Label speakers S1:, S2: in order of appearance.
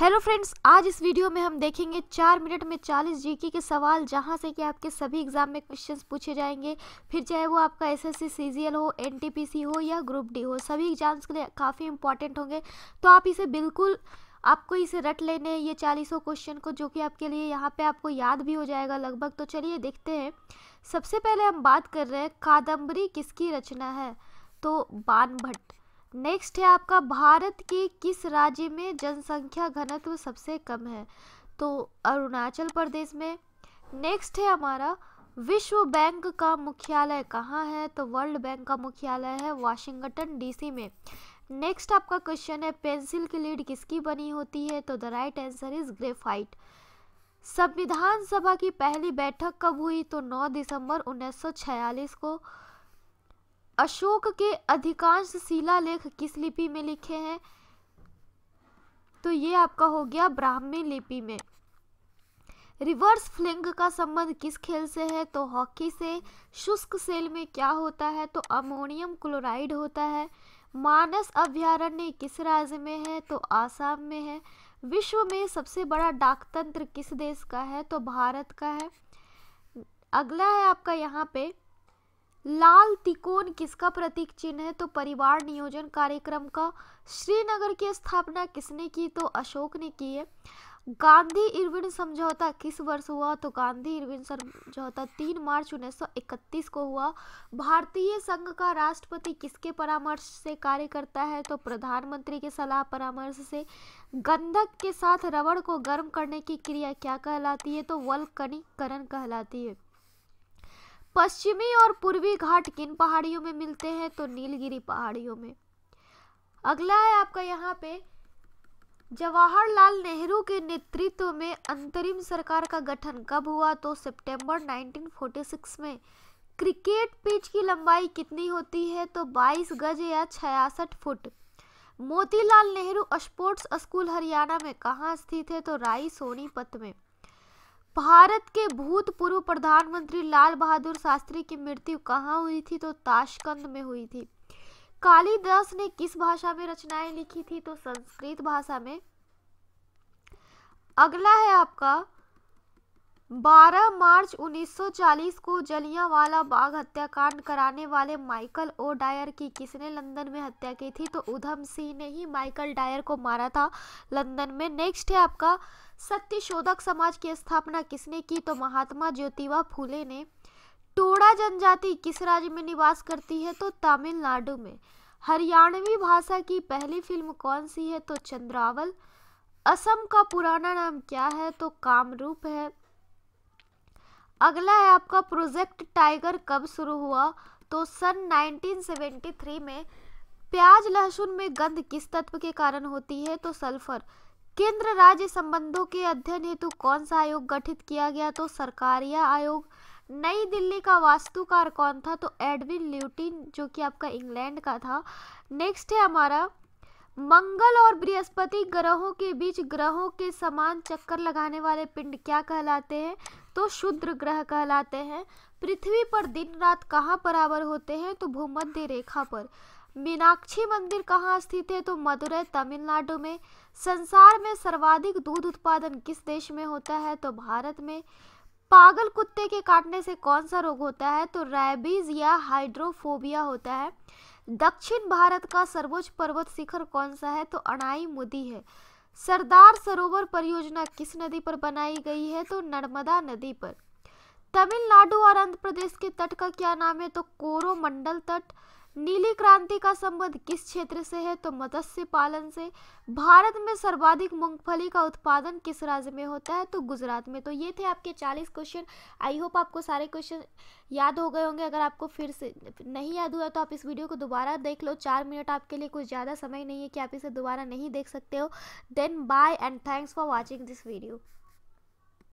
S1: hello friends आज इस video में हम देखेंगे चार मिनट में चालीस जीके के सवाल जहां से कि आपके सभी एग्जाम में क्वेश्चंस पूछे जाएंगे फिर चाहे वो आपका एसएससी सीजीएल हो एनटीपीसी हो या ग्रुप डी हो सभी एग्जाम्स के लिए काफ़ी इंपॉर्टेंट होंगे तो आप इसे बिल्कुल आपको इसे रट लेने ये चालीसों क्वेश्चन को जो कि आपके लिए यहाँ पर आपको याद भी हो जाएगा लगभग तो चलिए देखते हैं सबसे पहले हम बात कर रहे हैं कादम्बरी किसकी रचना है तो बान भट्ट नेक्स्ट है आपका भारत के किस राज्य में जनसंख्या घनत्व सबसे कम है तो अरुणाचल प्रदेश में नेक्स्ट है हमारा विश्व बैंक का मुख्यालय कहाँ है तो वर्ल्ड बैंक का मुख्यालय है वाशिंगटन डीसी में नेक्स्ट आपका क्वेश्चन है पेंसिल की लीड किसकी बनी होती है तो the right answer is graphite संविधान सभा की पहली बैठक कब हुई तो 9 दिसंबर 1946 को अशोक के अधिकांश शिलालेख किस लिपि में लिखे हैं तो ये आपका हो गया ब्राह्मी लिपि में रिवर्स फ्लिंग का संबंध किस खेल से है तो हॉकी से शुष्क सेल में क्या होता है तो अमोनियम क्लोराइड होता है मानस अभ्यारण्य किस राज्य में है तो आसाम में है विश्व में सबसे बड़ा डाकतंत्र किस देश का है तो भारत का है अगला है आपका यहाँ पे लाल तिकोन किसका प्रतीक चिन्ह है तो परिवार नियोजन कार्यक्रम का श्रीनगर की स्थापना किसने की तो अशोक ने की है गांधी इरविन समझौता किस वर्ष हुआ तो गांधी इरविन समझौता 3 मार्च 1931 को हुआ भारतीय संघ का राष्ट्रपति किसके परामर्श से कार्य करता है तो प्रधानमंत्री के सलाह परामर्श से गंधक के साथ रबड़ को गर्म करने की क्रिया क्या कहलाती है तो वल्कनीकरण कहलाती है पश्चिमी और पूर्वी घाट किन पहाड़ियों में मिलते हैं तो नीलगिरी पहाड़ियों में अगला है आपका यहाँ पे जवाहरलाल नेहरू के नेतृत्व में अंतरिम सरकार का गठन कब हुआ तो सितंबर 1946 में क्रिकेट पिच की लंबाई कितनी होती है तो 22 गज या छियासठ foot Motilal Nehru sports school Haryana में कहाँ स्थित है तो राई सोनीपत में भारत के भूतपूर्व प्रधानमंत्री लाल बहादुर शास्त्री की मृत्यु कहाँ हुई थी तो ताशकंद में हुई थी कालिदास ने किस भाषा में रचनाएं लिखी थी तो संस्कृत भाषा में अगला है आपका 12 मार्च 1940 को जलियांवाला बाग हत्याकांड कराने वाले माइकल ओ डायर की किसने लंदन में हत्या की थी तो उधम सिंह ने ही माइकल डायर को मारा था लंदन में नेक्स्ट है आपका सत्यशोधक समाज की स्थापना किसने की तो महात्मा ज्योतिबा फूले ने टोड़ा जनजाति किस राज्य में निवास करती है तो तमिलनाडु में हरियाणवी भाषा की पहली फिल्म कौन सी है तो चंद्रावल असम का पुराना नाम क्या है तो कामरूप है अगला है आपका प्रोजेक्ट टाइगर कब शुरू हुआ तो सन 1973 में प्याज लहसुन में गंध किस तत्व के कारण होती है तो सल्फर केंद्र राज्य संबंधों के अध्ययन हेतु कौन सा आयोग गठित किया गया तो सरकारिया आयोग नई दिल्ली का वास्तुकार कौन था तो एडविन ल्यूटिन जो कि आपका इंग्लैंड का था नेक्स्ट है हमारा मंगल और बृहस्पति ग्रहों के बीच ग्रहों के समान चक्कर लगाने वाले पिंड क्या कहलाते हैं तो शुद्र ग्रह कहलाते हैं पृथ्वी पर दिन रात कहाँ बराबर होते हैं तो भूमध्य रेखा पर मीनाक्षी मंदिर कहाँ स्थित है तो मदुरै तमिलनाडु में संसार में सर्वाधिक दूध उत्पादन किस देश में होता है तो भारत में पागल कुत्ते के काटने से कौन सा रोग होता है तो रैबीज या हाइड्रोफोबिया होता है दक्षिण भारत का सर्वोच्च पर्वत शिखर कौन सा है तो अनाई मुदी है सरदार सरोवर परियोजना किस नदी पर बनाई गई है तो नर्मदा नदी पर तमिलनाडु और आंध्र प्रदेश के तट का क्या नाम है तो कोरोमंडल तट नीली क्रांति का संबंध किस क्षेत्र से है तो मत्स्य पालन से भारत में सर्वाधिक मूंगफली का उत्पादन किस राज्य में होता है तो गुजरात में तो ये थे आपके 40 क्वेश्चन आई होप आपको सारे क्वेश्चन याद हो गए होंगे अगर आपको फिर से नहीं याद हुआ तो आप इस वीडियो को दोबारा देख लो चार मिनट आपके लिए कुछ ज़्यादा समय नहीं है कि आप इसे दोबारा नहीं देख सकते हो then bye and thanks for watching this video